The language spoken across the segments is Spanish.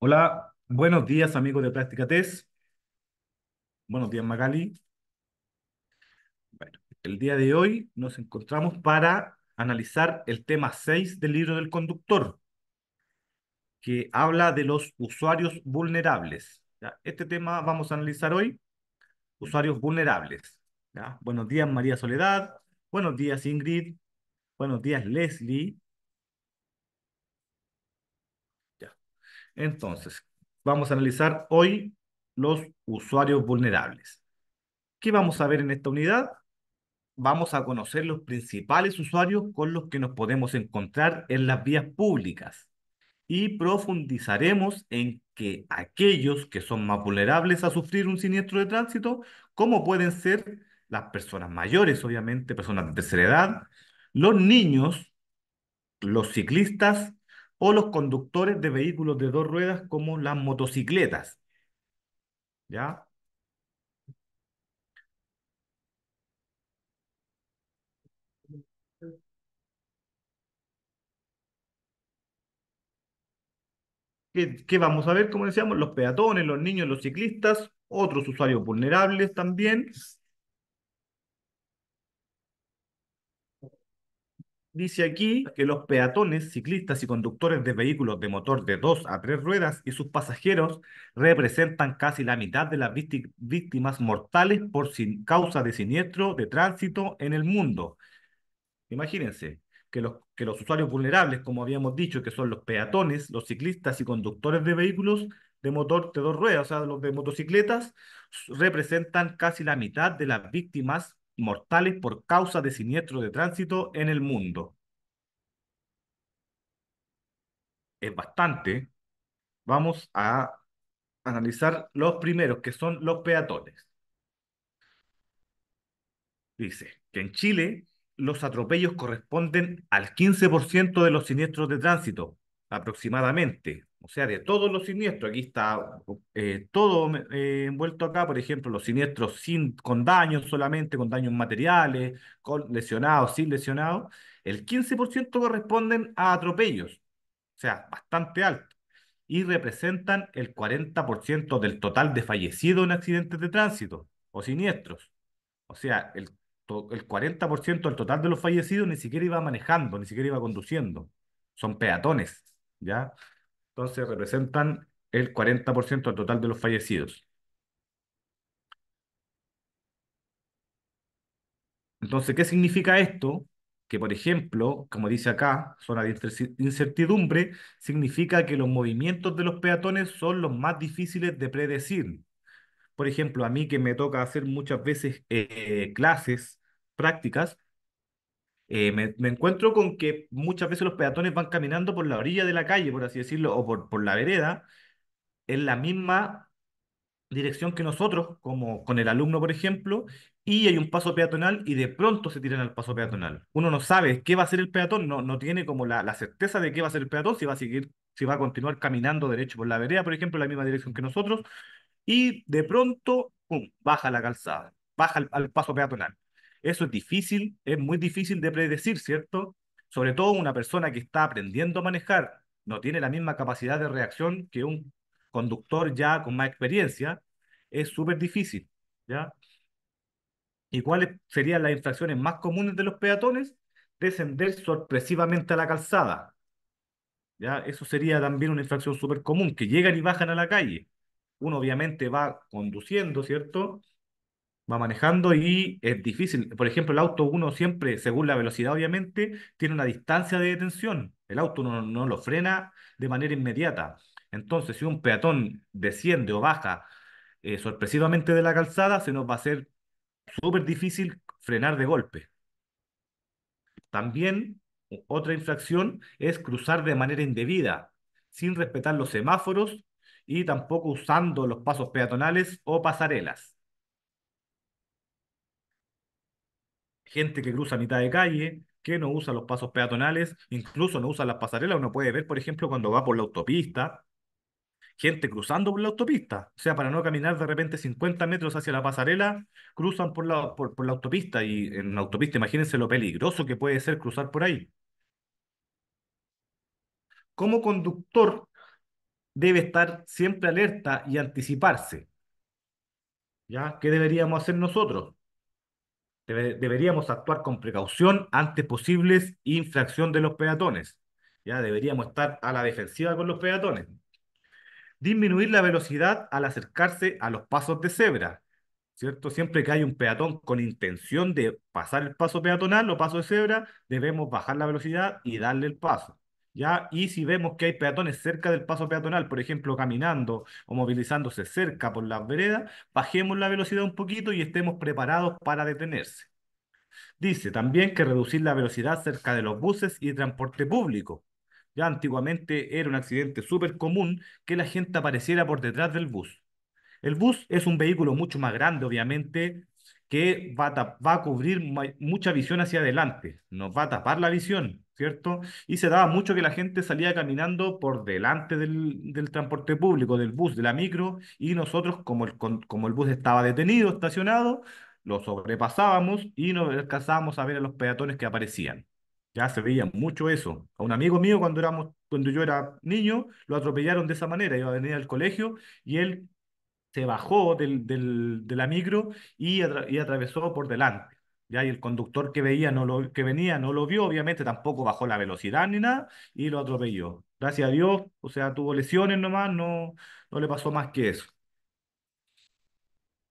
Hola, buenos días amigos de Práctica Test. Buenos días Magali. Bueno, el día de hoy nos encontramos para analizar el tema 6 del libro del conductor, que habla de los usuarios vulnerables. Este tema vamos a analizar hoy, usuarios vulnerables. Buenos días María Soledad, buenos días Ingrid, buenos días Leslie, Entonces, vamos a analizar hoy los usuarios vulnerables. ¿Qué vamos a ver en esta unidad? Vamos a conocer los principales usuarios con los que nos podemos encontrar en las vías públicas y profundizaremos en que aquellos que son más vulnerables a sufrir un siniestro de tránsito, como pueden ser las personas mayores, obviamente, personas de tercera edad, los niños, los ciclistas o los conductores de vehículos de dos ruedas como las motocicletas. ¿Ya? ¿Qué, vamos a ver? Como decíamos, los peatones, los niños, los ciclistas, otros usuarios vulnerables también, dice aquí que los peatones, ciclistas y conductores de vehículos de motor de dos a tres ruedas y sus pasajeros representan casi la mitad de las víctimas mortales por causa de siniestro de tránsito en el mundo. Imagínense que los, que los usuarios vulnerables, como habíamos dicho, que son los peatones, los ciclistas y conductores de vehículos de motor de dos ruedas, o sea, los de motocicletas, representan casi la mitad de las víctimas mortales por causa de siniestros de tránsito en el mundo. Es bastante. Vamos a analizar los primeros, que son los peatones. Dice que en Chile los atropellos corresponden al 15% de los siniestros de tránsito, aproximadamente, o sea, de todos los siniestros, aquí está eh, todo eh, envuelto acá, por ejemplo, los siniestros sin, con daños solamente, con daños materiales, con lesionados, sin lesionados, el 15% corresponden a atropellos, o sea, bastante alto, y representan el 40% del total de fallecidos en accidentes de tránsito o siniestros. O sea, el, el 40% del total de los fallecidos ni siquiera iba manejando, ni siquiera iba conduciendo, son peatones, ¿ya? Entonces representan el 40% del total de los fallecidos. Entonces, ¿qué significa esto? Que, por ejemplo, como dice acá, zona de incertidumbre, significa que los movimientos de los peatones son los más difíciles de predecir. Por ejemplo, a mí que me toca hacer muchas veces eh, clases prácticas, eh, me, encuentro con que muchas veces los peatones van caminando por la orilla de la calle, por así decirlo, o por, por la vereda, en la misma dirección que nosotros, como con el alumno, por ejemplo, y hay un paso peatonal y de pronto se tiran al paso peatonal. Uno no sabe qué va a hacer el peatón, no, no tiene como la, certeza de qué va a hacer el peatón, si va a seguir, si va a continuar caminando derecho por la vereda, por ejemplo, en la misma dirección que nosotros, y de pronto, ¡pum!, baja la calzada, baja al paso peatonal. Eso es difícil, es muy difícil de predecir, ¿cierto? Sobre todo una persona que está aprendiendo a manejar, no tiene la misma capacidad de reacción que un conductor ya con más experiencia, es súper difícil, ¿ya? ¿Y cuáles serían las infracciones más comunes de los peatones? Descender sorpresivamente a la calzada. ¿Ya? Eso sería también una infracción súper común, que llegan y bajan a la calle. Uno obviamente va conduciendo, ¿cierto? va manejando y es difícil. Por ejemplo, el auto uno siempre, según la velocidad obviamente, tiene una distancia de detención. El auto no, lo frena de manera inmediata. Entonces, si un peatón desciende o baja eh, sorpresivamente de la calzada, se nos va a hacer súper difícil frenar de golpe. También otra infracción es cruzar de manera indebida, sin respetar los semáforos y tampoco usando los pasos peatonales o pasarelas. gente que cruza mitad de calle, que no usa los pasos peatonales, incluso no usa las pasarelas. Uno puede ver, por ejemplo, cuando va por la autopista, gente cruzando por la autopista. O sea, para no caminar de repente 50 metros hacia la pasarela, cruzan por la, por la autopista. Y en la autopista, imagínense lo peligroso que puede ser cruzar por ahí. Como conductor, debe estar siempre alerta y anticiparse. ¿Ya? ¿Qué deberíamos hacer nosotros? deberíamos actuar con precaución ante posibles infracción de los peatones. Ya deberíamos estar a la defensiva con los peatones. Disminuir la velocidad al acercarse a los pasos de cebra. ¿Cierto? Siempre que hay un peatón con intención de pasar el paso peatonal o paso de cebra, debemos bajar la velocidad y darle el paso. Y si vemos que hay peatones cerca del paso peatonal, por ejemplo, caminando o movilizándose cerca por las veredas, bajemos la velocidad un poquito y estemos preparados para detenerse. Dice también que reducir la velocidad cerca de los buses y transporte público. Ya antiguamente era un accidente súper común que la gente apareciera por detrás del bus. El bus es un vehículo mucho más grande, obviamente, que va a, va a cubrir mucha visión hacia adelante, nos va a tapar la visión, ¿cierto? Y se daba mucho que la gente salía caminando por delante del, transporte público, del bus, de la micro, y nosotros, como el, como el bus estaba detenido, estacionado, lo sobrepasábamos y no alcanzábamos a ver a los peatones que aparecían. Ya se veía mucho eso. A un amigo mío cuando, éramos, cuando yo era niño lo atropellaron de esa manera, iba a venir al colegio y él se bajó del, de la micro y, atravesó por delante. ¿ya? Y el conductor que, veía no lo, que venía no lo vio, obviamente tampoco bajó la velocidad ni nada y lo atropelló. Gracias a Dios, o sea, tuvo lesiones nomás, no, no le pasó más que eso.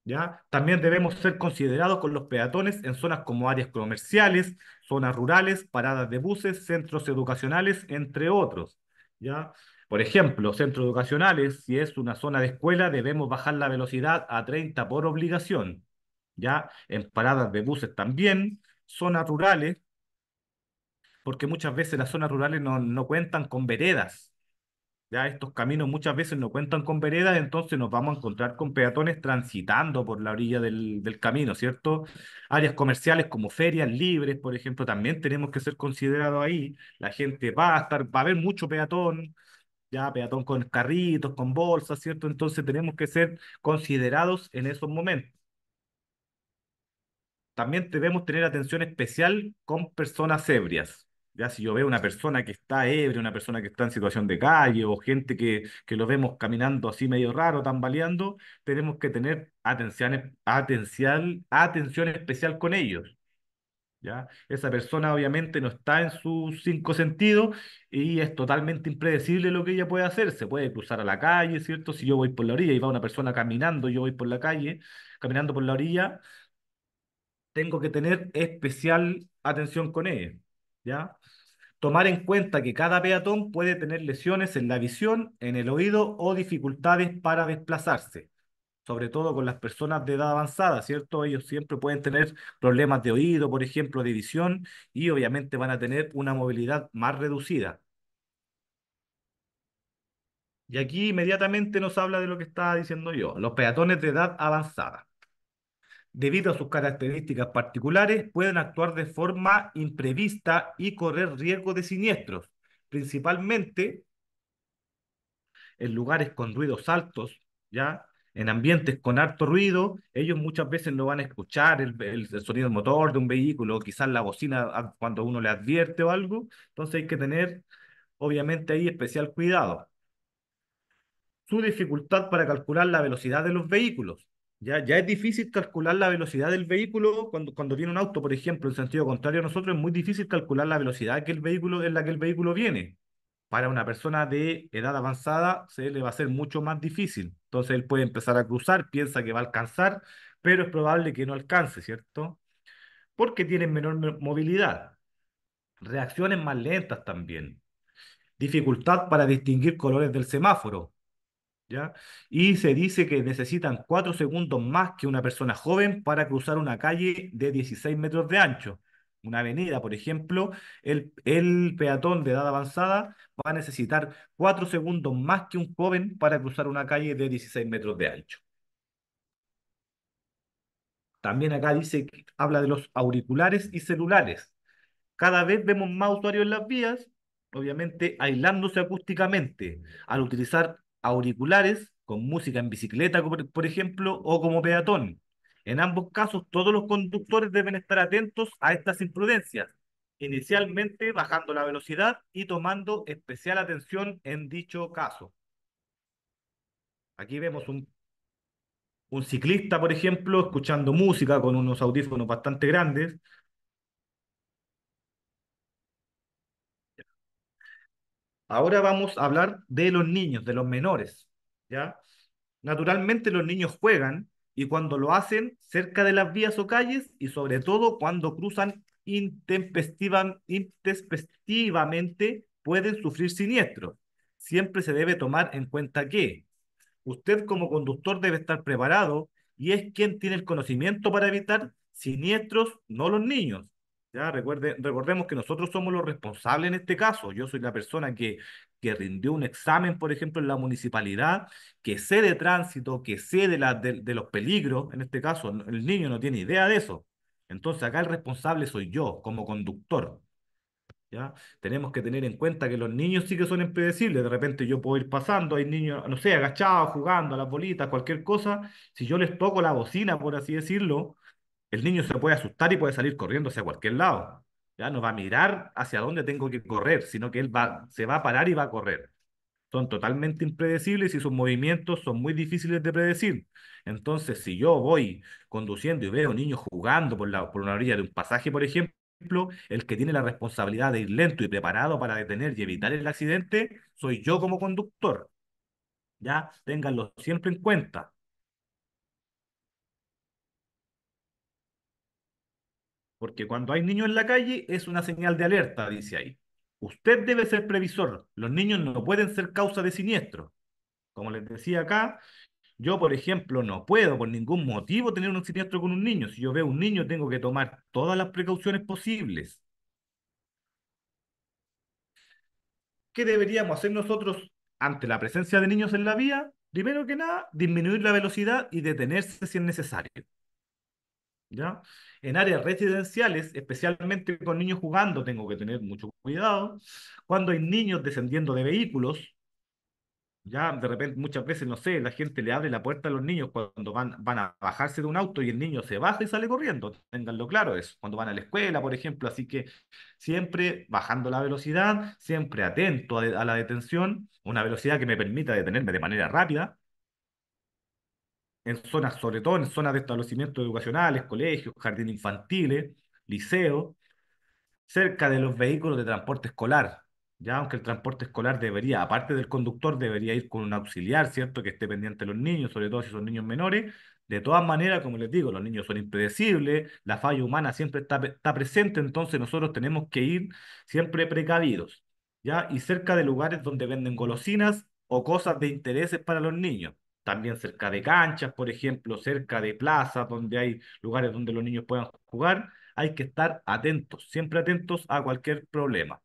¿Ya? También debemos ser considerados con los peatones en zonas como áreas comerciales, zonas rurales, paradas de buses, centros educacionales, entre otros. ¿ya? Por ejemplo, centros educacionales, si es una zona de escuela, debemos bajar la velocidad a 30 por obligación. ¿ya? En paradas de buses también, zonas rurales, porque muchas veces las zonas rurales no, no cuentan con veredas. Ya estos caminos muchas veces no cuentan con veredas, entonces nos vamos a encontrar con peatones transitando por la orilla del, del camino, ¿cierto? Áreas comerciales como ferias libres, por ejemplo, también tenemos que ser considerados ahí. La gente va a estar, va a haber mucho peatón, ya peatón con carritos, con bolsas, ¿cierto? Entonces tenemos que ser considerados en esos momentos. También debemos tener atención especial con personas ebrias. Ya si yo veo una persona que está ebria, una persona que está en situación de calle o gente que, que lo vemos caminando así medio raro, tambaleando, tenemos que tener atención, atención especial con ellos. Esa persona obviamente no está en sus cinco sentidos y es totalmente impredecible lo que ella puede hacer. Se puede cruzar a la calle, ¿cierto? Si yo voy por la orilla y va una persona caminando, yo voy por la calle, caminando por la orilla, tengo que tener especial atención con ella, ¿ya? Tomar en cuenta que cada peatón puede tener lesiones en la visión, en el oído o dificultades para desplazarse sobre todo con las personas de edad avanzada, ¿cierto? Ellos siempre pueden tener problemas de oído, por ejemplo, de visión, y obviamente van a tener una movilidad más reducida. Y aquí inmediatamente nos habla de lo que estaba diciendo yo, los peatones de edad avanzada. Debido a sus características particulares, pueden actuar de forma imprevista y correr riesgo de siniestros, principalmente en lugares con ruidos altos, ¿ya? en ambientes con harto ruido, ellos muchas veces no van a escuchar el, sonido del motor de un vehículo, quizás la bocina ah, cuando uno le advierte o algo, entonces hay que tener obviamente ahí especial cuidado. Su dificultad para calcular la velocidad de los vehículos. Ya, ya es difícil calcular la velocidad del vehículo cuando, cuando viene un auto, por ejemplo, en sentido contrario a nosotros, es muy difícil calcular la velocidad que el vehículo, en la que el vehículo viene. Para una persona de edad avanzada se le va a ser mucho más difícil. Entonces él puede empezar a cruzar, piensa que va a alcanzar, pero es probable que no alcance, ¿cierto? Porque tienen menor movilidad. Reacciones más lentas también. Dificultad para distinguir colores del semáforo. ¿Ya? Y se dice que necesitan cuatro segundos más que una persona joven para cruzar una calle de 16 metros de ancho una avenida, por ejemplo, el, peatón de edad avanzada va a necesitar cuatro segundos más que un joven para cruzar una calle de 16 metros de ancho. También acá dice, habla de los auriculares y celulares. Cada vez vemos más usuarios en las vías, obviamente aislándose acústicamente, al utilizar auriculares con música en bicicleta, por ejemplo, o como peatón. En ambos casos, todos los conductores deben estar atentos a estas imprudencias, inicialmente bajando la velocidad y tomando especial atención en dicho caso. Aquí vemos un, ciclista, por ejemplo, escuchando música con unos audífonos bastante grandes, Ahora vamos a hablar de los niños, de los menores, ¿ya? Naturalmente los niños juegan, y cuando lo hacen cerca de las vías o calles y sobre todo cuando cruzan intempestivamente pueden sufrir siniestros. Siempre se debe tomar en cuenta que usted como conductor debe estar preparado y es quien tiene el conocimiento para evitar siniestros, no los niños. Ya, recordemos que nosotros somos los responsables en este caso. Yo soy la persona que, que rindió un examen, por ejemplo, en la municipalidad, que sé de tránsito, que sé de, la, los peligros. En este caso, el niño no tiene idea de eso. Entonces, acá el responsable soy yo, como conductor. ¿Ya? Tenemos que tener en cuenta que los niños sí que son impredecibles. De repente yo puedo ir pasando, hay niños, no sé, agachados, jugando a las bolitas, cualquier cosa. Si yo les toco la bocina, por así decirlo, el niño se puede asustar y puede salir corriendo hacia cualquier lado. Ya no va a mirar hacia dónde tengo que correr, sino que él va, se va a parar y va a correr. Son totalmente impredecibles y sus movimientos son muy difíciles de predecir. Entonces, si yo voy conduciendo y veo niños jugando por, la, por una orilla de un pasaje, por ejemplo, el que tiene la responsabilidad de ir lento y preparado para detener y evitar el accidente soy yo como conductor. Ya, tenganlo siempre en cuenta. porque cuando hay niños en la calle es una señal de alerta, dice ahí. Usted debe ser previsor. Los niños no pueden ser causa de siniestro. Como les decía acá, yo, por ejemplo, no puedo por ningún motivo tener un siniestro con un niño. Si yo veo un niño, tengo que tomar todas las precauciones posibles. ¿Qué deberíamos hacer nosotros ante la presencia de niños en la vía? Primero que nada, disminuir la velocidad y detenerse si es necesario. En áreas residenciales, especialmente con niños jugando, tengo que tener mucho cuidado. Cuando hay niños descendiendo de vehículos, ya de repente muchas veces, no sé, la gente le abre la puerta a los niños cuando van, van a bajarse de un auto y el niño se baja y sale corriendo. tenganlo claro es Cuando van a la escuela, por ejemplo. Así que siempre bajando la velocidad, siempre atento a la detención, una velocidad que me permita detenerme de manera rápida en zonas, sobre todo en zonas de establecimientos educacionales, colegios, jardines infantiles, liceos, cerca de los vehículos de transporte escolar, ya aunque el transporte escolar debería, aparte del conductor, debería ir con un auxiliar, ¿cierto? Que esté pendiente de los niños, sobre todo si son niños menores. De todas maneras, como les digo, los niños son impredecibles, la falla humana siempre está, está presente, entonces nosotros tenemos que ir siempre precavidos, ¿ya? Y cerca de lugares donde venden golosinas o cosas de intereses para los niños también cerca de canchas, por ejemplo, cerca de plazas donde hay lugares donde los niños puedan jugar, hay que estar atentos, siempre atentos a cualquier problema.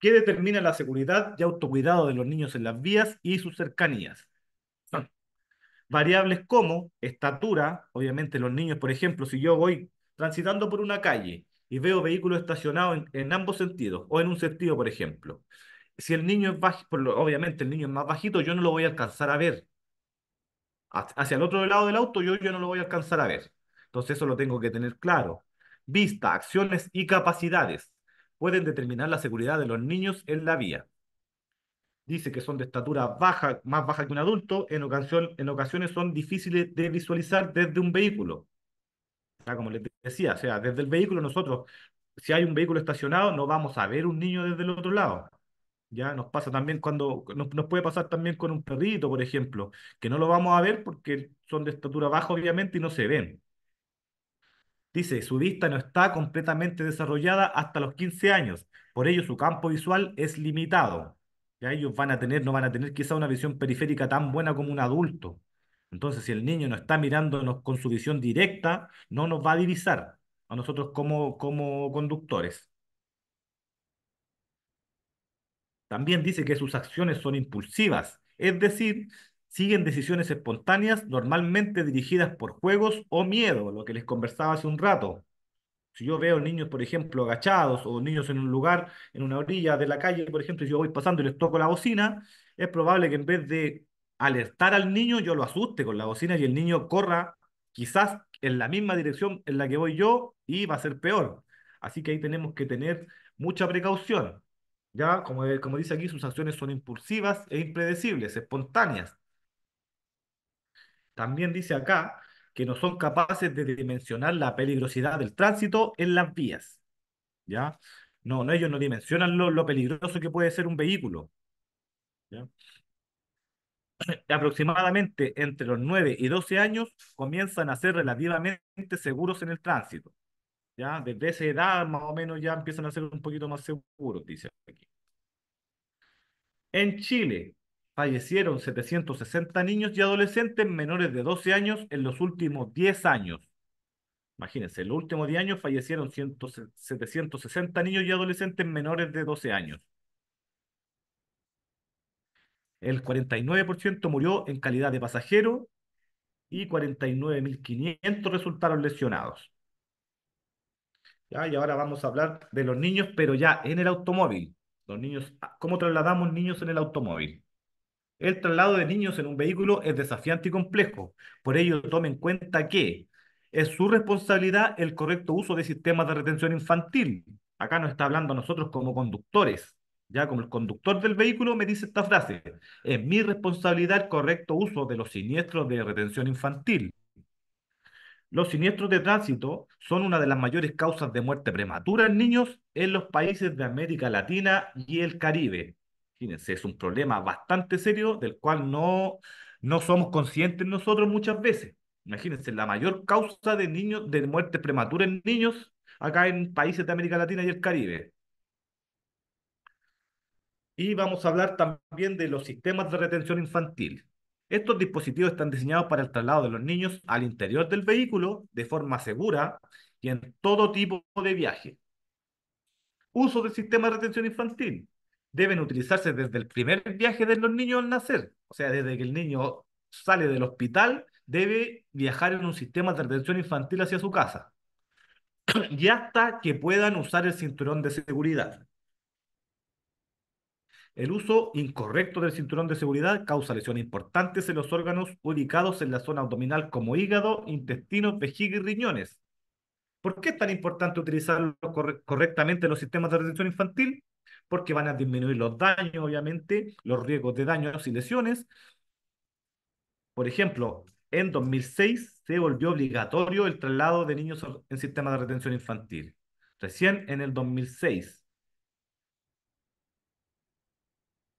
¿Qué determina la seguridad y autocuidado de los niños en las vías y sus cercanías? variables como estatura, obviamente los niños, por ejemplo, si yo voy transitando por una calle y veo vehículos estacionados en, en ambos sentidos, o en un sentido, por ejemplo, si el niño es bajito, obviamente el niño es más bajito, yo no lo voy a alcanzar a ver. Hacia el otro lado del auto yo, yo no lo voy a alcanzar a ver. Entonces eso lo tengo que tener claro. Vista, acciones y capacidades pueden determinar la seguridad de los niños en la vía. Dice que son de estatura baja, más baja que un adulto, en, en ocasiones son difíciles de visualizar desde un vehículo. O como les decía, o sea, desde el vehículo nosotros, si hay un vehículo estacionado, no vamos a ver un niño desde el otro lado. Ya nos pasa también cuando, nos, puede pasar también con un perrito, por ejemplo, que no lo vamos a ver porque son de estatura baja, obviamente, y no se ven. Dice, su vista no está completamente desarrollada hasta los 15 años, por ello su campo visual es limitado. Ya ellos van a tener, no van a tener quizá una visión periférica tan buena como un adulto. Entonces, si el niño no está mirándonos con su visión directa, no nos va a divisar a nosotros como, como conductores. También dice que sus acciones son impulsivas, es decir, siguen decisiones espontáneas normalmente dirigidas por juegos o miedo, lo que les conversaba hace un rato. Si yo veo niños, por ejemplo, agachados o niños en un lugar, en una orilla de la calle, por ejemplo, y yo voy pasando y les toco la bocina, es probable que en vez de alertar al niño, yo lo asuste con la bocina y el niño corra quizás en la misma dirección en la que voy yo y va a ser peor. Así que ahí tenemos que tener mucha precaución. Ya, como, eh, como dice aquí, sus acciones son impulsivas e impredecibles, espontáneas. También dice acá que no son capaces de dimensionar la peligrosidad del tránsito en las vías. ¿Ya? No, no ellos no dimensionan lo, peligroso que puede ser un vehículo. Aproximadamente entre los 9 y 12 años comienzan a ser relativamente seguros en el tránsito. ¿ya? Desde esa edad más o menos ya empiezan a ser un poquito más seguros, dice aquí. En Chile fallecieron 760 niños y adolescentes menores de 12 años en los últimos 10 años. Imagínense, en los últimos 10 años fallecieron 100, 760 niños y adolescentes menores de 12 años. El 49% murió en calidad de pasajero y 49.500 resultaron lesionados. Y ahora vamos a hablar de los niños, pero ya en el automóvil. Los niños, ah, ¿cómo trasladamos niños en el automóvil? El traslado de niños en un vehículo es desafiante y complejo. Por ello, tome en cuenta que es su responsabilidad el correcto uso de sistemas de retención infantil. Acá nos está hablando a nosotros como conductores. Ya como el conductor del vehículo me dice esta frase, es mi responsabilidad el correcto uso de los siniestros de retención infantil. Los siniestros de tránsito son una de las mayores causas de muerte prematura en niños en los países de América Latina y el Caribe. Fíjense, es un problema bastante serio del cual no, no somos conscientes nosotros muchas veces. Imagínense, la mayor causa de niños de muerte prematura en niños acá en países de América Latina y el Caribe. Y vamos a hablar también de los sistemas de retención infantil. Estos dispositivos están diseñados para el traslado de los niños al interior del vehículo de forma segura y en todo tipo de viaje. Uso del sistema de retención infantil. Deben utilizarse desde el primer viaje de los niños al nacer, o sea, desde que el niño sale del hospital, debe viajar en un sistema de retención infantil hacia su casa, y hasta que puedan usar el cinturón de seguridad. El uso incorrecto del cinturón de seguridad causa lesiones importantes en los órganos ubicados en la zona abdominal como hígado, intestino, vejiga y riñones. ¿Por qué es tan importante utilizarlo correctamente en los sistemas de retención infantil? Porque van a disminuir los daños, obviamente, los riesgos de daños y lesiones. Por ejemplo, en 2006 se volvió obligatorio el traslado de niños en sistemas de retención infantil. Recién en el 2006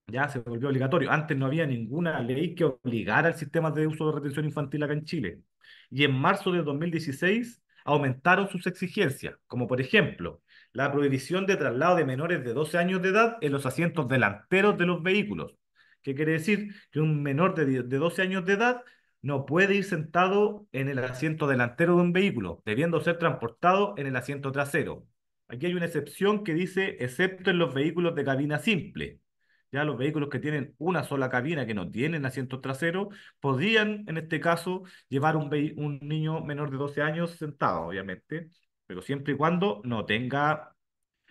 ya se volvió obligatorio. Antes no había ninguna ley que obligara al sistema de uso de retención infantil acá en Chile. Y en marzo de 2016 aumentaron sus exigencias, como por ejemplo la prohibición de traslado de menores de 12 años de edad en los asientos delanteros de los vehículos. ¿Qué quiere decir? Que un menor de, de 12 años de edad no puede ir sentado en el asiento delantero de un vehículo, debiendo ser transportado en el asiento trasero. Aquí hay una excepción que dice, excepto en los vehículos de cabina simple, ya los vehículos que tienen una sola cabina, que no tienen asientos traseros, podrían, en este caso, llevar un, niño menor de 12 años sentado, obviamente, pero siempre y cuando no tenga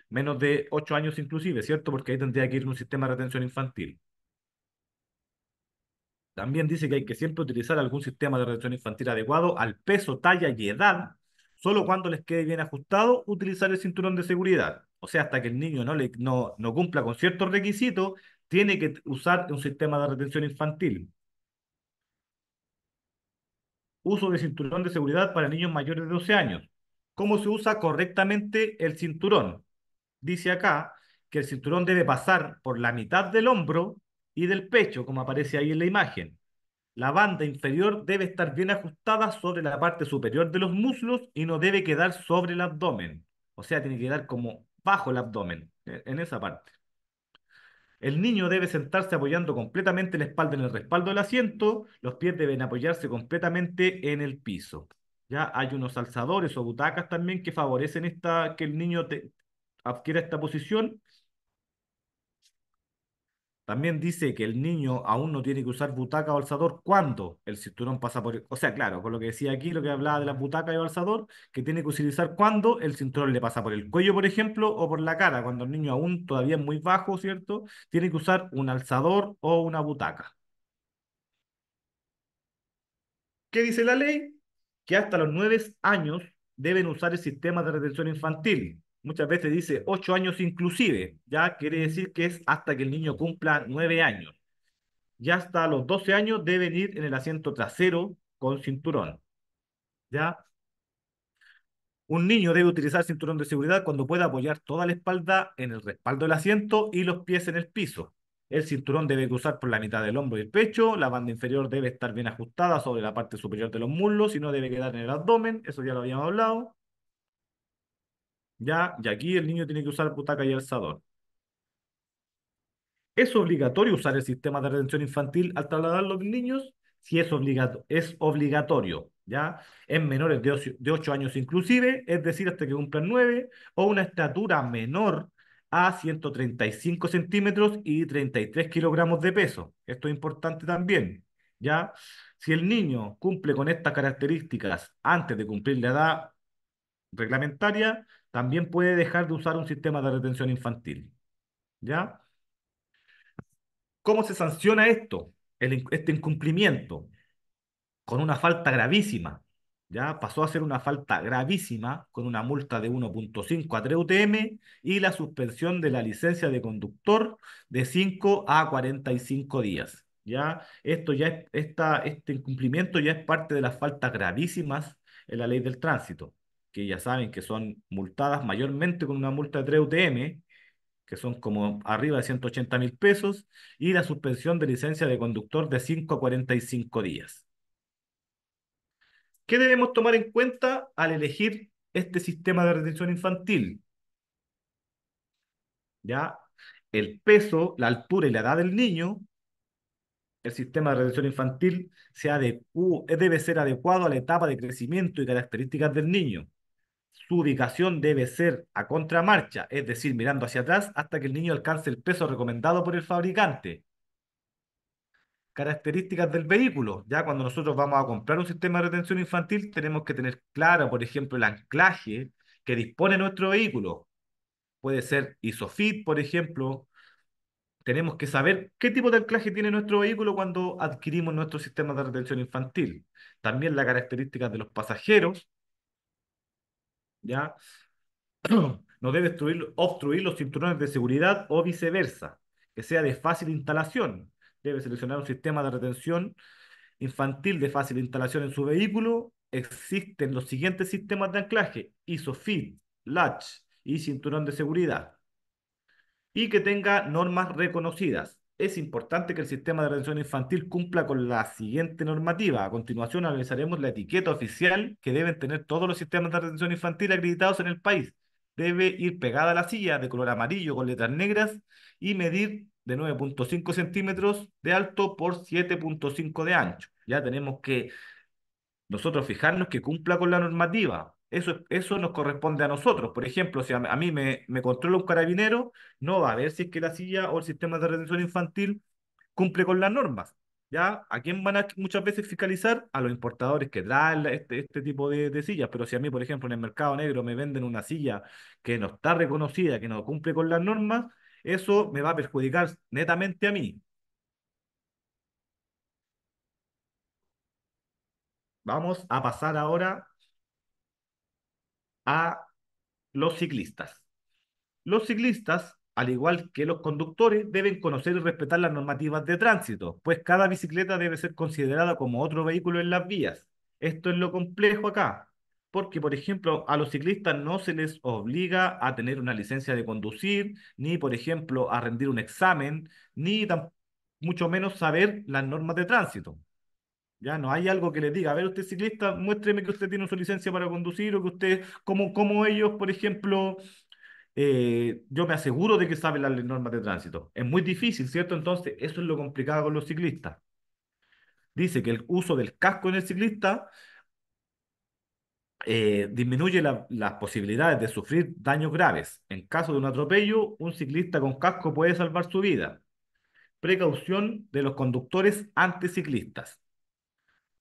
menos de 8 años inclusive, ¿cierto? Porque ahí tendría que ir un sistema de retención infantil. También dice que hay que siempre utilizar algún sistema de retención infantil adecuado al peso, talla y edad. Solo cuando les quede bien ajustado, utilizar el cinturón de seguridad. O sea, hasta que el niño no cumpla con ciertos requisitos, tiene que usar un sistema de retención infantil. Uso de cinturón de seguridad para niños mayores de 12 años. ¿Cómo se usa correctamente el cinturón? Dice acá que el cinturón debe pasar por la mitad del hombro y del pecho, como aparece ahí en la imagen. La banda inferior debe estar bien ajustada sobre la parte superior de los muslos y no debe quedar sobre el abdomen. O sea, tiene que quedar como bajo el abdomen, en esa parte. El niño debe sentarse apoyando completamente la espalda en el respaldo del asiento, los pies deben apoyarse completamente en el piso. Ya hay unos alzadores o butacas también que favorecen esta, que el niño adquiera esta posición también dice que el niño aún no tiene que usar butaca o alzador cuando el cinturón pasa por... O sea, claro, con lo que decía aquí, lo que hablaba de la butaca y el alzador, que tiene que utilizar cuando el cinturón le pasa por el cuello, por ejemplo, o por la cara, cuando el niño aún todavía es muy bajo, ¿cierto? Tiene que usar un alzador o una butaca. ¿Qué dice la ley? Que hasta los nueve años deben usar el sistema de retención infantil, muchas veces dice ocho años inclusive, ya quiere decir que es hasta que el niño cumpla nueve años. Ya hasta los 12 años deben ir en el asiento trasero con cinturón. ¿Ya? Un niño debe utilizar cinturón de seguridad cuando pueda apoyar toda la espalda en el respaldo del asiento y los pies en el piso. El cinturón debe cruzar por la mitad del hombro y el pecho, la banda inferior debe estar bien ajustada sobre la parte superior de los muslos y no debe quedar en el abdomen, eso ya lo habíamos hablado. Ya, y aquí el niño tiene que usar butaca y alzador. ¿Es obligatorio usar el sistema de retención infantil al trasladar los niños? Si es, es obligatorio, ¿ya? En menores de, 8, de años inclusive, es decir, hasta que cumplan 9, o una estatura menor a 135 centímetros y 33 kilogramos de peso. Esto es importante también, ¿ya? Si el niño cumple con estas características antes de cumplir la edad reglamentaria, también puede dejar de usar un sistema de retención infantil. ¿Ya? ¿Cómo se sanciona esto? este incumplimiento con una falta gravísima. ¿Ya? Pasó a ser una falta gravísima con una multa de 1.5 a 3 UTM y la suspensión de la licencia de conductor de 5 a 45 días. ¿Ya? Esto ya este incumplimiento ya es parte de las faltas gravísimas en la ley del tránsito que ya saben que son multadas mayormente con una multa de 3 UTM, que son como arriba de 180 mil pesos, y la suspensión de licencia de conductor de 5 a 45 días. ¿Qué debemos tomar en cuenta al elegir este sistema de retención infantil? ¿Ya? El peso, la altura y la edad del niño. El sistema de retención infantil debe ser adecuado a la etapa de crecimiento y características del niño su ubicación debe ser a contramarcha, es decir, mirando hacia atrás hasta que el niño alcance el peso recomendado por el fabricante. Características del vehículo. Ya cuando nosotros vamos a comprar un sistema de retención infantil, tenemos que tener claro, por ejemplo, el anclaje que dispone nuestro vehículo. Puede ser ISOFIT, por ejemplo. Tenemos que saber qué tipo de anclaje tiene nuestro vehículo cuando adquirimos nuestro sistema de retención infantil. También las características de los pasajeros, ¿ya? No debe obstruir, obstruir los cinturones de seguridad o viceversa, que sea de fácil instalación. Debe seleccionar un sistema de retención infantil de fácil instalación en su vehículo. Existen los siguientes sistemas de anclaje, ISOFIT, LATCH y cinturón de seguridad. Y que tenga normas reconocidas es importante que el sistema de atención infantil cumpla con la siguiente normativa. A continuación analizaremos la etiqueta oficial que deben tener todos los sistemas de atención infantil acreditados en el país. Debe ir pegada a la silla de color amarillo con letras negras y medir de 9.5 centímetros de alto por 7.5 de ancho. Ya tenemos que nosotros fijarnos que cumpla con la normativa. Eso, nos corresponde a nosotros. Por ejemplo, si a, mí me, me controla un carabinero, no va a ver si es que la silla o el sistema de retención infantil cumple con las normas. ¿Ya? ¿A quién van a muchas veces fiscalizar? A los importadores que traen este, este, tipo de, de, sillas. Pero si a mí, por ejemplo, en el mercado negro me venden una silla que no está reconocida, que no cumple con las normas, eso me va a perjudicar netamente a mí. Vamos a pasar ahora a los ciclistas. Los ciclistas, al igual que los conductores, deben conocer y respetar las normativas de tránsito, pues cada bicicleta debe ser considerada como otro vehículo en las vías. Esto es lo complejo acá, porque, por ejemplo, a los ciclistas no se les obliga a tener una licencia de conducir, ni, por ejemplo, a rendir un examen, ni mucho menos saber las normas de tránsito. Ya no hay algo que les diga, a ver, usted ciclista, muéstreme que usted tiene su licencia para conducir o que usted, como, como ellos, por ejemplo, eh, yo me aseguro de que saben las normas de tránsito. Es muy difícil, ¿cierto? Entonces, eso es lo complicado con los ciclistas. Dice que el uso del casco en el ciclista eh, disminuye las posibilidades de sufrir daños graves. En caso de un atropello, un ciclista con casco puede salvar su vida. Precaución de los conductores anticiclistas.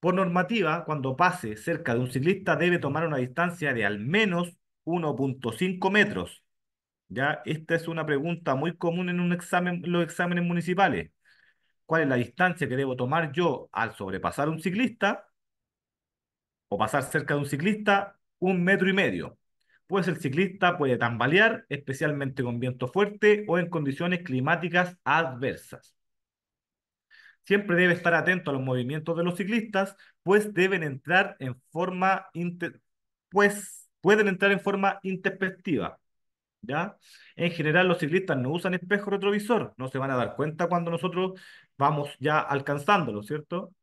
Por normativa, cuando pase cerca de un ciclista debe tomar una distancia de al menos 1.5 metros. Ya, esta es una pregunta muy común en un examen, los exámenes municipales. ¿Cuál es la distancia que debo tomar yo al sobrepasar un ciclista o pasar cerca de un ciclista? Un metro y medio. Pues el ciclista puede tambalear, especialmente con viento fuerte o en condiciones climáticas adversas. Siempre debe estar atento a los movimientos de los ciclistas, pues deben entrar en forma pues pueden entrar en forma introspectiva. ¿Ya? En general los ciclistas no usan espejo retrovisor, no se van a dar cuenta cuando nosotros vamos ya alcanzándolo, ¿cierto?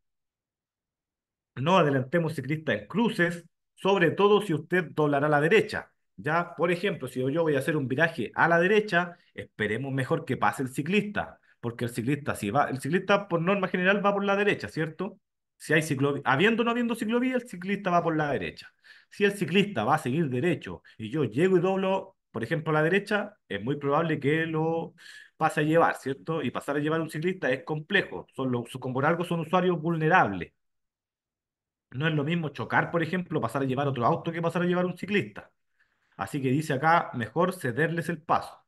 No adelantemos ciclistas en cruces, sobre todo si usted doblará a la derecha. Ya, por ejemplo, si yo voy a hacer un viraje a la derecha, esperemos mejor que pase el ciclista porque el ciclista, si va, el ciclista por norma general va por la derecha, ¿cierto? Si hay ciclovía, habiendo o no habiendo ciclovía, el ciclista va por la derecha. Si el ciclista va a seguir derecho y yo llego y doblo, por ejemplo, a la derecha, es muy probable que lo pase a llevar, ¿cierto? Y pasar a llevar un ciclista es complejo. Son los, por algo son usuarios vulnerables. No es lo mismo chocar, por ejemplo, pasar a llevar otro auto que pasar a llevar un ciclista. Así que dice acá, mejor cederles el paso.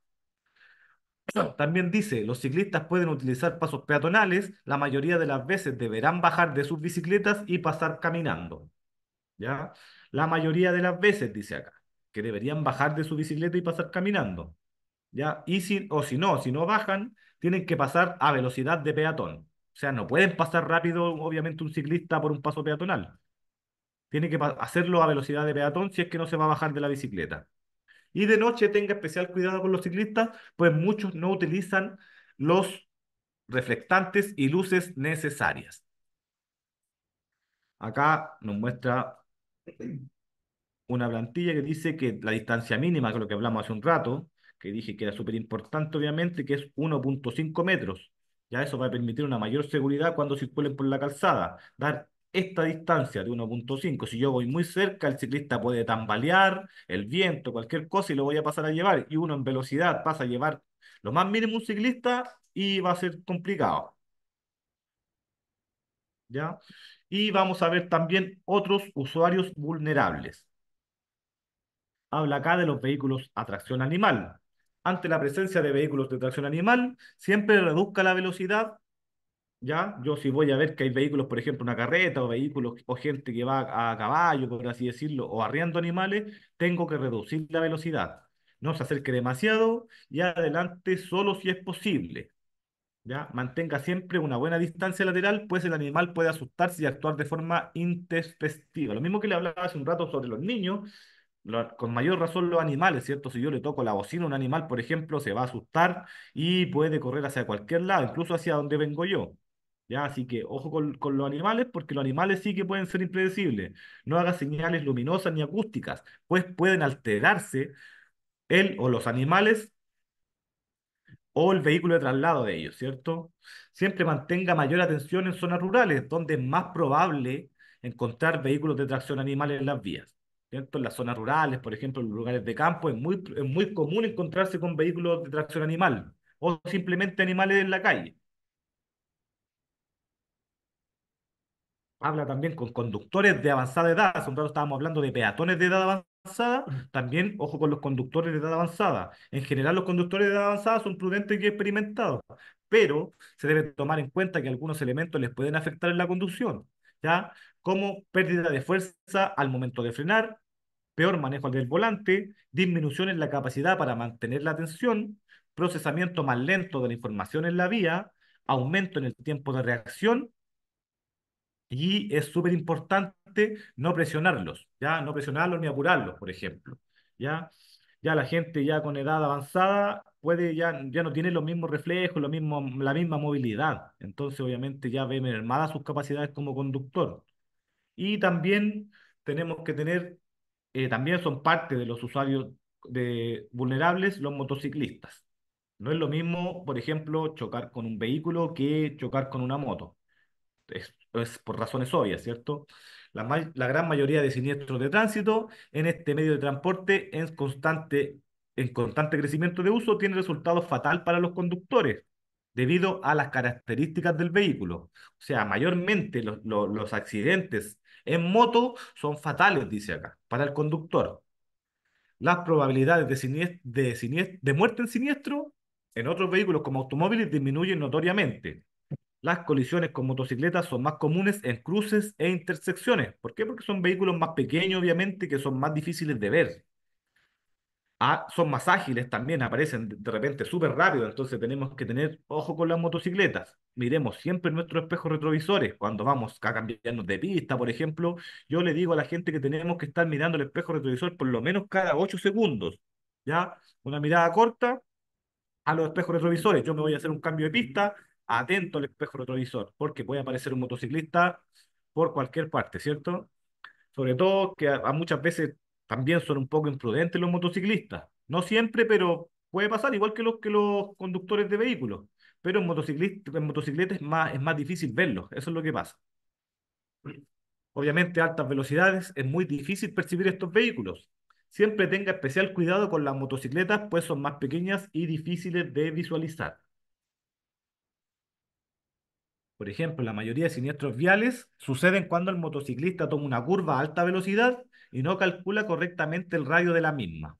También dice, los ciclistas pueden utilizar pasos peatonales, la mayoría de las veces deberán bajar de sus bicicletas y pasar caminando. ¿Ya? La mayoría de las veces, dice acá, que deberían bajar de su bicicleta y pasar caminando. ¿Ya? Y si, o si no, si no bajan, tienen que pasar a velocidad de peatón. O sea, no pueden pasar rápido, obviamente, un ciclista por un paso peatonal. Tiene que hacerlo a velocidad de peatón si es que no se va a bajar de la bicicleta. Y de noche tenga especial cuidado con los ciclistas, pues muchos no utilizan los reflectantes y luces necesarias. Acá nos muestra una plantilla que dice que la distancia mínima, que es lo que hablamos hace un rato, que dije que era súper importante obviamente, que es 1.5 metros. Ya eso va a permitir una mayor seguridad cuando circulen por la calzada, dar esta distancia de 1.5, si yo voy muy cerca, el ciclista puede tambalear, el viento, cualquier cosa y lo voy a pasar a llevar. Y uno en velocidad pasa a llevar lo más mínimo un ciclista y va a ser complicado. ¿Ya? Y vamos a ver también otros usuarios vulnerables. Habla acá de los vehículos a tracción animal. Ante la presencia de vehículos de tracción animal, siempre reduzca la velocidad yo si voy a ver que hay vehículos, por ejemplo, una carreta o vehículos o gente que va a caballo, por así decirlo, o arriando animales, tengo que reducir la velocidad. No se acerque demasiado y adelante solo si es posible. ¿Ya? Mantenga siempre una buena distancia lateral, pues el animal puede asustarse y actuar de forma intempestiva. Lo mismo que le hablaba hace un rato sobre los niños, con mayor razón los animales, ¿cierto? Si yo le toco la bocina un animal, por ejemplo, se va a asustar y puede correr hacia cualquier lado, incluso hacia donde vengo yo. ¿ya? Así que ojo con, con, los animales, porque los animales sí que pueden ser impredecibles. No haga señales luminosas ni acústicas, pues pueden alterarse él o los animales o el vehículo de traslado de ellos, ¿cierto? Siempre mantenga mayor atención en zonas rurales, donde es más probable encontrar vehículos de tracción animal en las vías. ¿cierto? En las zonas rurales, por ejemplo, en lugares de campo, es muy, es muy común encontrarse con vehículos de tracción animal o simplemente animales en la calle. habla también con conductores de avanzada edad. Hace un estábamos hablando de peatones de edad avanzada. También, ojo con los conductores de edad avanzada. En general, los conductores de edad avanzada son prudentes y experimentados, pero se debe tomar en cuenta que algunos elementos les pueden afectar en la conducción, ¿ya? Como pérdida de fuerza al momento de frenar, peor manejo del volante, disminución en la capacidad para mantener la atención, procesamiento más lento de la información en la vía, aumento en el tiempo de reacción y es súper importante no presionarlos, ¿ya? No presionarlos ni apurarlos, por ejemplo, ¿ya? Ya la gente ya con edad avanzada puede ya, ya no tiene los mismos reflejos, lo mismo, la misma movilidad. Entonces, obviamente, ya ve mermadas sus capacidades como conductor. Y también tenemos que tener, eh, también son parte de los usuarios de, vulnerables los motociclistas. No es lo mismo, por ejemplo, chocar con un vehículo que chocar con una moto es, por razones obvias, ¿cierto? La, gran mayoría de siniestros de tránsito en este medio de transporte en constante, constante crecimiento de uso tiene resultados fatal para los conductores debido a las características del vehículo. O sea, mayormente los, accidentes en moto son fatales, dice acá, para el conductor. Las probabilidades de, de muerte en siniestro en otros vehículos como automóviles disminuyen notoriamente las colisiones con motocicletas son más comunes en cruces e intersecciones. ¿Por qué? Porque son vehículos más pequeños, obviamente, que son más difíciles de ver. Ah, son más ágiles también, aparecen de repente súper rápido, entonces tenemos que tener ojo con las motocicletas. Miremos siempre nuestros espejos retrovisores. Cuando vamos a cambiarnos de pista, por ejemplo, yo le digo a la gente que tenemos que estar mirando el espejo retrovisor por lo menos cada 8 segundos. ¿ya? Una mirada corta a los espejos retrovisores. Yo me voy a hacer un cambio de pista, atento al espejo retrovisor, porque puede aparecer un motociclista por cualquier parte, ¿cierto? Sobre todo que a, muchas veces también son un poco imprudentes los motociclistas. No siempre, pero puede pasar, igual que los, que los conductores de vehículos. Pero en, en motocicletas es más, es más difícil verlos, eso es lo que pasa. Obviamente, a altas velocidades es muy difícil percibir estos vehículos. Siempre tenga especial cuidado con las motocicletas, pues son más pequeñas y difíciles de visualizar. Por ejemplo, la mayoría de siniestros viales suceden cuando el motociclista toma una curva a alta velocidad y no calcula correctamente el radio de la misma.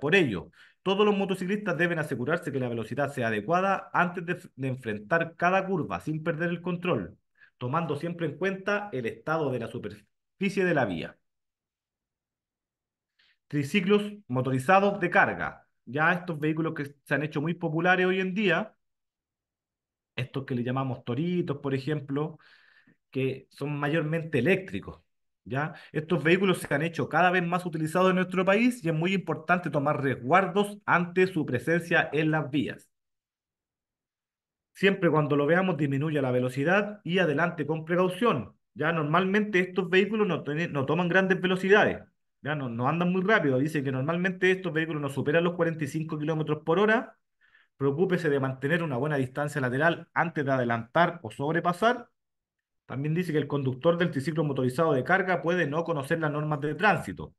por ello, todos los motociclistas deben asegurarse que la velocidad sea adecuada antes de enfrentar cada curva sin perder el control, tomando siempre en cuenta el estado de la superficie de la vía. Triciclos motorizados de carga. Ya estos vehículos que se han hecho muy populares hoy en día, estos que le llamamos toritos, por ejemplo, que son mayormente eléctricos. ¿ya? Estos vehículos se han hecho cada vez más utilizados en nuestro país y es muy importante tomar resguardos ante su presencia en las vías. Siempre cuando lo veamos disminuya la velocidad y adelante con precaución. Ya normalmente estos vehículos no, toman grandes velocidades, ya no, no andan muy rápido. Dice que normalmente estos vehículos no superan los 45 kilómetros por hora Preocúpese de mantener una buena distancia lateral antes de adelantar o sobrepasar. También dice que el conductor del triciclo motorizado de carga puede no conocer las normas de tránsito.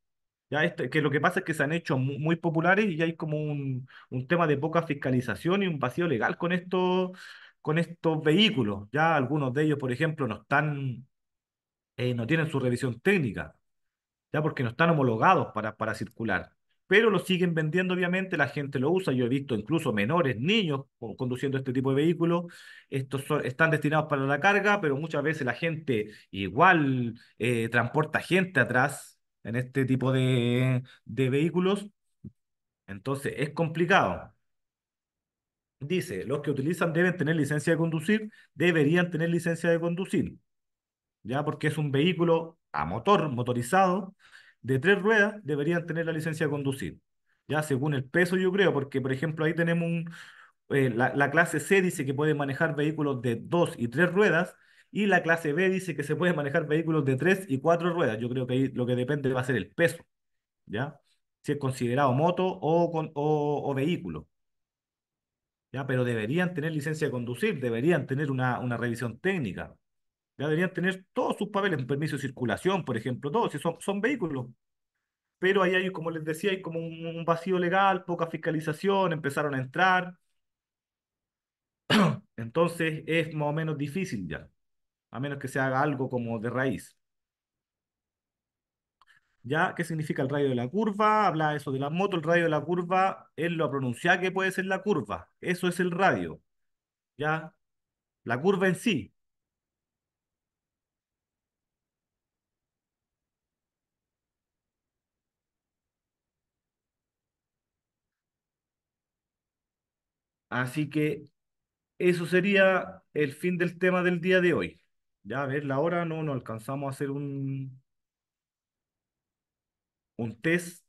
Ya este, que lo que pasa es que se han hecho muy, populares y hay como un, tema de poca fiscalización y un vacío legal con estos, con estos vehículos. Ya algunos de ellos, por ejemplo, no están, eh, no tienen su revisión técnica, ya porque no están homologados para, para circular pero lo siguen vendiendo obviamente, la gente lo usa, yo he visto incluso menores, niños conduciendo este tipo de vehículos, estos están destinados para la carga, pero muchas veces la gente igual eh, transporta gente atrás en este tipo de, de vehículos, entonces es complicado. Dice, los que utilizan deben tener licencia de conducir, deberían tener licencia de conducir, ya porque es un vehículo a motor, motorizado, de tres ruedas deberían tener la licencia de conducir, ya según el peso yo creo, porque por ejemplo ahí tenemos un, eh, la, clase C dice que puede manejar vehículos de dos y tres ruedas y la clase B dice que se puede manejar vehículos de tres y cuatro ruedas. Yo creo que ahí lo que depende va a ser el peso, ¿ya? Si es considerado moto o, vehículo. ¿Ya? Pero deberían tener licencia de conducir, deberían tener una, una revisión técnica. Ya deberían tener todos sus papeles, un permiso de circulación, por ejemplo, todos, si son, son vehículos. Pero ahí hay, como les decía, hay como un, vacío legal, poca fiscalización, empezaron a entrar. Entonces es más o menos difícil ya, a menos que se haga algo como de raíz. ¿Ya? ¿Qué significa el radio de la curva? Habla eso de la moto, el radio de la curva él lo pronunciado que puede ser la curva. Eso es el radio. ¿Ya? La curva en sí, Así que eso sería el fin del tema del día de hoy. Ya a ver, la hora no, nos alcanzamos a hacer un, un test,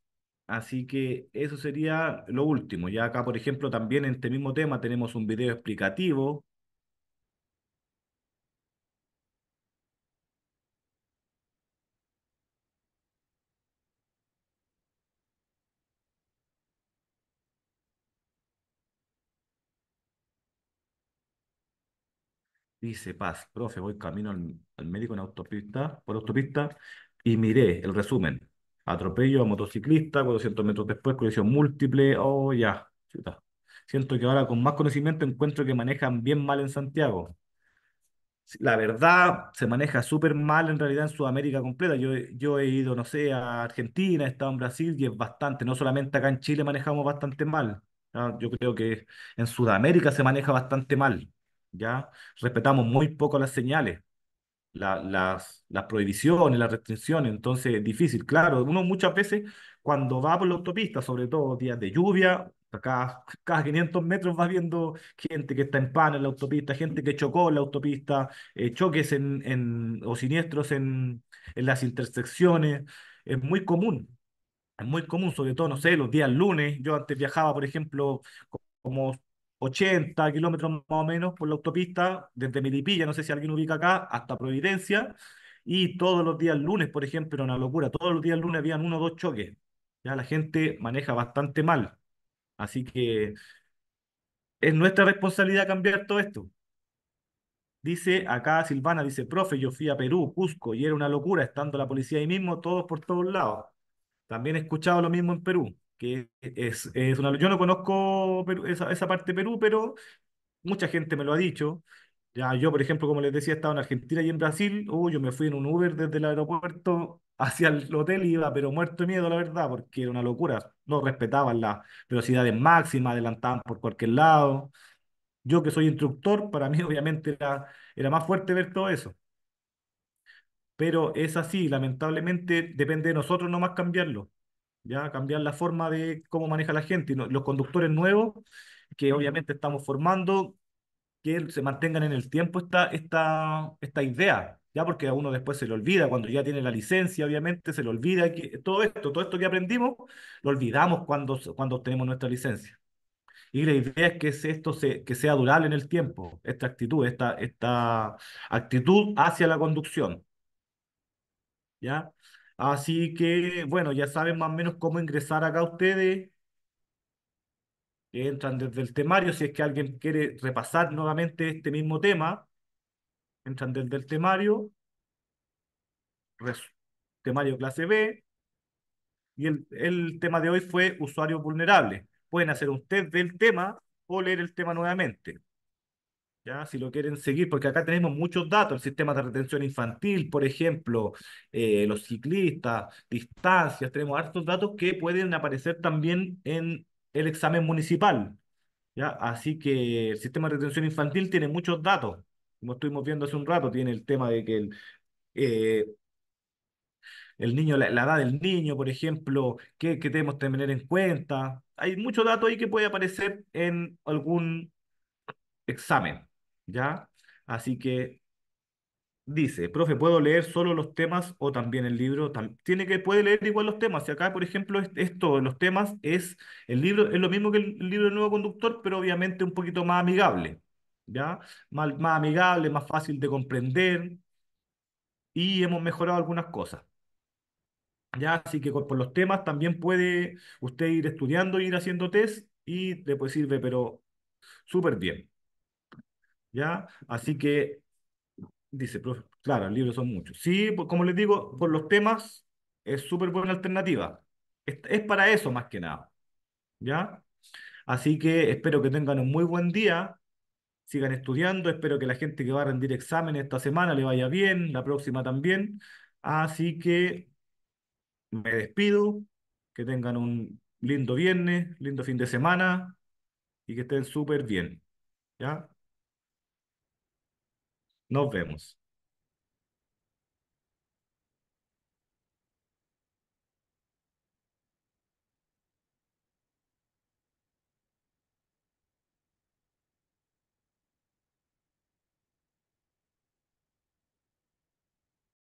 así que eso sería lo último. Ya acá, por ejemplo, también en este mismo tema tenemos un video explicativo Dice Paz, profe, voy camino al, médico en autopista, por autopista y miré el resumen. Atropello a motociclista, 400 metros después, colisión múltiple, oh ya, Siento que ahora con más conocimiento encuentro que manejan bien mal en Santiago. La verdad, se maneja súper mal en realidad en Sudamérica completa. Yo, yo he ido, no sé, a Argentina, he estado en Brasil y es bastante, no solamente acá en Chile manejamos bastante mal. Yo creo que en Sudamérica se maneja bastante mal. ¿ya? Respetamos muy poco las señales, las, las prohibiciones, las restricciones, entonces es difícil. Claro, uno muchas veces cuando va por la autopista, sobre todo días de lluvia, cada, cada 500 metros vas viendo gente que está en pan en la autopista, gente que chocó en la autopista, eh, choques en, en, o siniestros en, en las intersecciones. Es muy común, es muy común, sobre todo, no sé, los días lunes. Yo antes viajaba, por ejemplo, como 80 kilómetros más o menos por la autopista, desde Milipilla, no sé si alguien ubica acá, hasta Providencia, y todos los días lunes, por ejemplo, era una locura, todos los días lunes habían uno o dos choques. Ya la gente maneja bastante mal. Así que es nuestra responsabilidad cambiar todo esto. Dice acá Silvana, dice, profe, yo fui a Perú, Cusco, y era una locura, estando la policía ahí mismo, todos por todos lados. También he escuchado lo mismo en Perú que es, es una... Yo no conozco esa, parte de Perú, pero mucha gente me lo ha dicho. Ya, yo, por ejemplo, como les decía, estaba en Argentina y en Brasil. uy yo me fui en un Uber desde el aeropuerto hacia el hotel y iba, pero muerto de miedo, la verdad, porque era una locura. No respetaban las velocidades máximas, adelantaban por cualquier lado. Yo que soy instructor, para mí obviamente era, era más fuerte ver todo eso. Pero es así, lamentablemente depende de nosotros más cambiarlo ya cambiar la forma de cómo maneja la gente. Y los conductores nuevos, que obviamente estamos formando, que se mantengan en el tiempo esta, esta, esta idea, ya porque a uno después se le olvida, cuando ya tiene la licencia, obviamente, se le olvida que todo esto, todo esto que aprendimos, lo olvidamos cuando, cuando tenemos nuestra licencia. Y la idea es que esto se, que sea durable en el tiempo, esta actitud, esta, esta actitud hacia la conducción. ¿Ya? Así que, bueno, ya saben más o menos cómo ingresar acá ustedes. entran desde el temario, si es que alguien quiere repasar nuevamente este mismo tema. Entran desde el temario. Temario clase B. Y el, tema de hoy fue usuario vulnerable. Pueden hacer usted del tema o leer el tema nuevamente si lo quieren seguir, porque acá tenemos muchos datos, el sistema de retención infantil, por ejemplo, eh, los ciclistas, distancias, tenemos hartos datos que pueden aparecer también en el examen municipal. ¿ya? Así que el sistema de retención infantil tiene muchos datos, como estuvimos viendo hace un rato, tiene el tema de que el... Eh, niño, la, edad del niño, por ejemplo, que, que debemos tener en cuenta. Hay muchos datos ahí que puede aparecer en algún examen. ¿ya? Así que dice, profe, ¿puedo leer solo los temas o también el libro? tiene que, puede leer igual los temas. Si acá, por ejemplo, esto, los temas es, el libro es lo mismo que el, libro del nuevo conductor, pero obviamente un poquito más amigable, ¿ya? Más, más amigable, más fácil de comprender y hemos mejorado algunas cosas. ¿Ya? Así que por los temas también puede usted ir estudiando, ir haciendo test y después sirve, pero súper bien. ¿Ya? Así que, dice, profe, claro, libros son muchos. Sí, pues, como les digo, por los temas es súper buena alternativa. Es, para eso más que nada. ¿Ya? Así que espero que tengan un muy buen día sigan estudiando. Espero que la gente que va a rendir exámenes esta semana le vaya bien, la próxima también. Así que me despido, que tengan un lindo viernes, lindo fin de semana y que estén súper bien. ¿Ya? Nos vemos.